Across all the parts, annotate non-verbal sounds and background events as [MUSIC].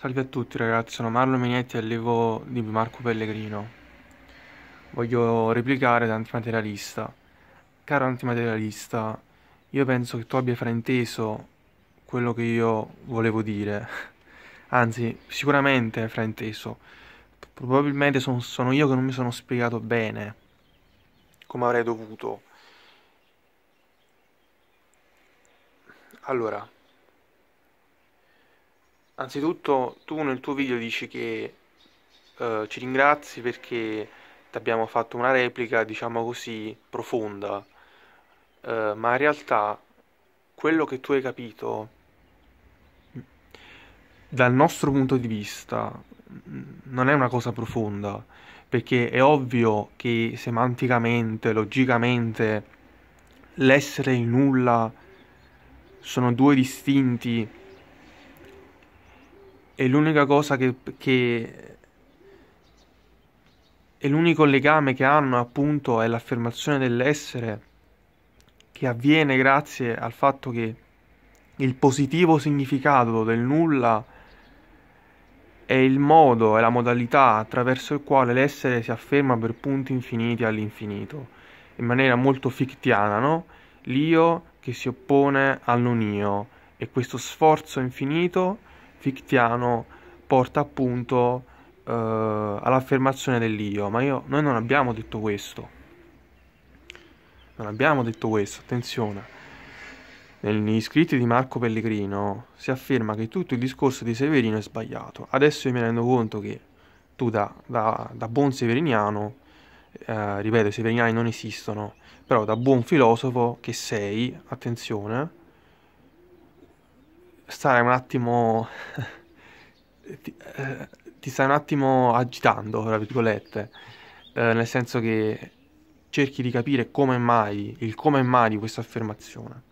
Salve a tutti ragazzi, sono Marlo Minetti, allievo di Marco Pellegrino. Voglio replicare da antimaterialista. Caro antimaterialista, io penso che tu abbia frainteso quello che io volevo dire. [LAUGHS] Anzi, sicuramente hai frainteso. Probabilmente sono, sono io che non mi sono spiegato bene come avrei dovuto. Allora, Anzitutto tu nel tuo video dici che eh, ci ringrazi perché ti abbiamo fatto una replica, diciamo così, profonda, eh, ma in realtà quello che tu hai capito dal nostro punto di vista non è una cosa profonda, perché è ovvio che semanticamente, logicamente, l'essere e il nulla sono due distinti è l'unica cosa che, che e l'unico legame che hanno appunto è l'affermazione dell'essere che avviene grazie al fatto che il positivo significato del nulla è il modo, è la modalità attraverso il quale l'essere si afferma per punti infiniti all'infinito, in maniera molto fictiana, no? L'io che si oppone al non io e questo sforzo infinito Fictiano porta appunto eh, all'affermazione dell'io, ma io, noi non abbiamo detto questo. Non abbiamo detto questo, attenzione. Negli scritti di Marco Pellegrino si afferma che tutto il discorso di Severino è sbagliato. Adesso io mi rendo conto che tu da, da, da buon severiniano, eh, ripeto, i severiniani non esistono, però da buon filosofo che sei, attenzione, stare un attimo... [LAUGHS] ti, eh, ti, stai un attimo agitando, tra virgolette, eh, nel senso che cerchi di capire come mai, il come mai di questa affermazione.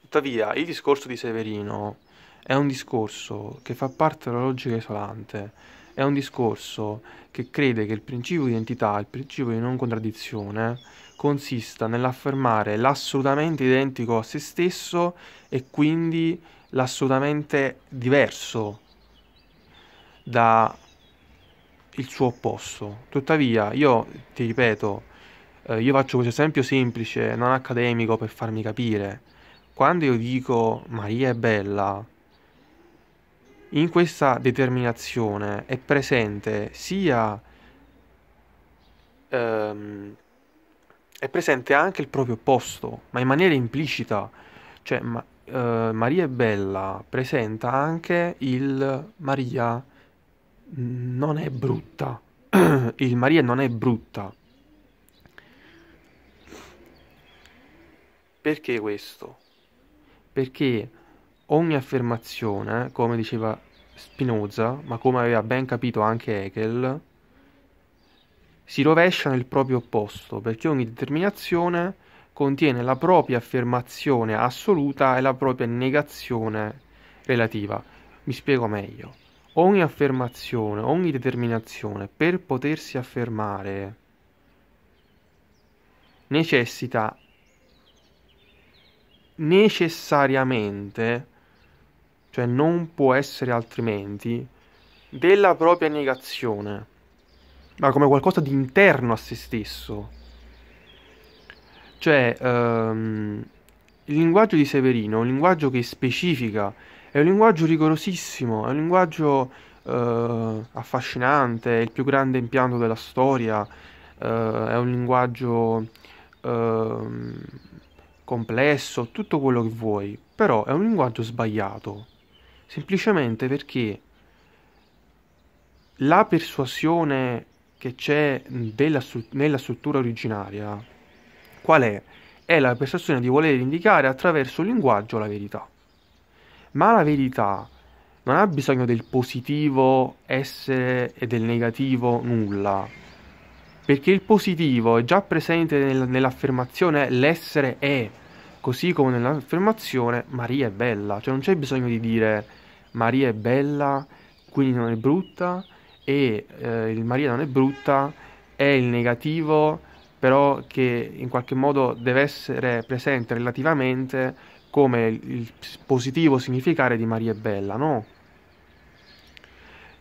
Tuttavia, il discorso di Severino è un discorso che fa parte della logica isolante, è un discorso che crede che il principio di identità, il principio di non contraddizione, consista nell'affermare l'assolutamente identico a se stesso e quindi l'assolutamente diverso dal suo opposto. Tuttavia, io ti ripeto, eh, io faccio questo esempio semplice, non accademico, per farmi capire. Quando io dico Maria è bella, in questa determinazione è presente sia ehm, è presente anche il proprio opposto, ma in maniera implicita. Cioè, ma, eh, Maria è bella presenta anche il Maria non è brutta. [CLEARS THROAT] il Maria non è brutta. Perché questo? Perché ogni affermazione, come diceva Spinoza, ma come aveva ben capito anche Hegel, si rovescia nel proprio opposto, perché ogni determinazione contiene la propria affermazione assoluta e la propria negazione relativa. Mi spiego meglio. Ogni affermazione, ogni determinazione, per potersi affermare, necessita necessariamente cioè non può essere altrimenti, della propria negazione, ma come qualcosa di interno a se stesso. Cioè, ehm, il linguaggio di Severino è un linguaggio che specifica, è un linguaggio rigorosissimo, è un linguaggio eh, affascinante, è il più grande impianto della storia, eh, è un linguaggio eh, complesso, tutto quello che vuoi, però è un linguaggio sbagliato semplicemente perché la persuasione che c'è della, nella struttura originaria, qual è? È la persuasione di voler indicare attraverso il linguaggio la verità. Ma la verità non ha bisogno del positivo essere e del negativo nulla, perché il positivo è già presente nell'affermazione l'essere è così come nell'affermazione Maria è bella, cioè non c'è bisogno di dire Maria è bella, quindi non è brutta e eh, il Maria non è brutta è il negativo però che in qualche modo deve essere presente relativamente come il positivo significare di Maria è bella, no?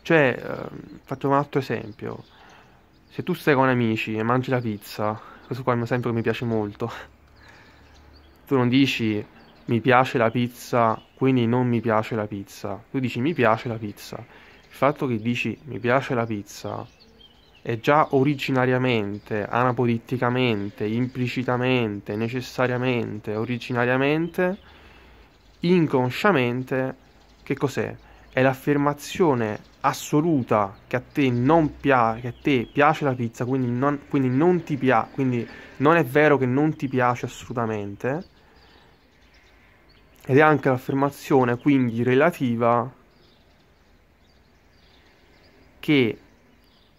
Cioè, eh, faccio un altro esempio. Se tu stai con amici e mangi la pizza, questo qua è un esempio che mi piace molto, tu non dici mi piace la pizza, quindi non mi piace la pizza. Tu dici mi piace la pizza. Il fatto che dici mi piace la pizza è già originariamente, anapoliticamente, implicitamente, necessariamente, originariamente, inconsciamente, che cos'è? È l'affermazione assoluta che a te, non pia- che a te piace la pizza, quindi non, quindi non ti piace, quindi non è vero che non ti piace assolutamente, ed è anche l'affermazione quindi relativa che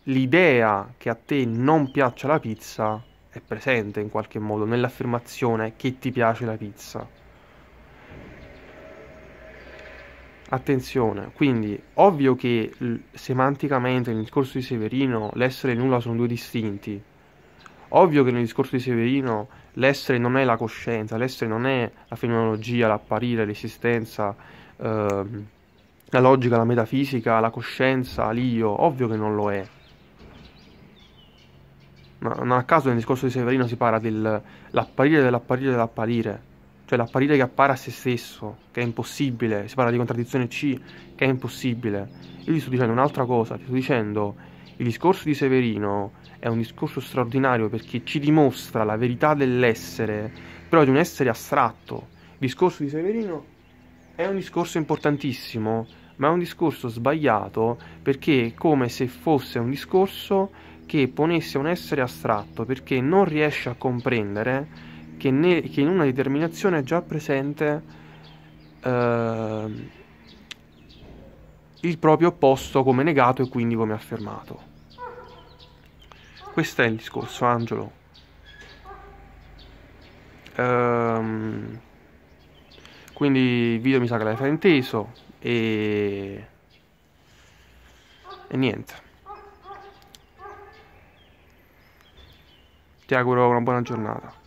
l'idea che a te non piaccia la pizza è presente in qualche modo nell'affermazione che ti piace la pizza. Attenzione, quindi ovvio che semanticamente nel discorso di Severino l'essere e nulla sono due distinti, Ovvio che nel discorso di Severino l'essere non è la coscienza, l'essere non è la fenomenologia, l'apparire, l'esistenza, ehm, la logica, la metafisica, la coscienza, l'io, ovvio che non lo è. Ma non a caso nel discorso di Severino si parla dell'apparire, dell'apparire, dell'apparire, cioè l'apparire che appare a se stesso, che è impossibile, si parla di contraddizione C, che è impossibile. Io ti sto dicendo un'altra cosa, ti sto dicendo il discorso di Severino è un discorso straordinario perché ci dimostra la verità dell'essere, però di un essere astratto. Il discorso di Severino è un discorso importantissimo, ma è un discorso sbagliato perché è come se fosse un discorso che ponesse un essere astratto, perché non riesce a comprendere che, ne, che in una determinazione è già presente eh, il proprio opposto come negato e quindi come affermato. Questo è il discorso, Angelo. Ehm, quindi il video mi sa che l'hai frainteso e... e niente. Ti auguro una buona giornata.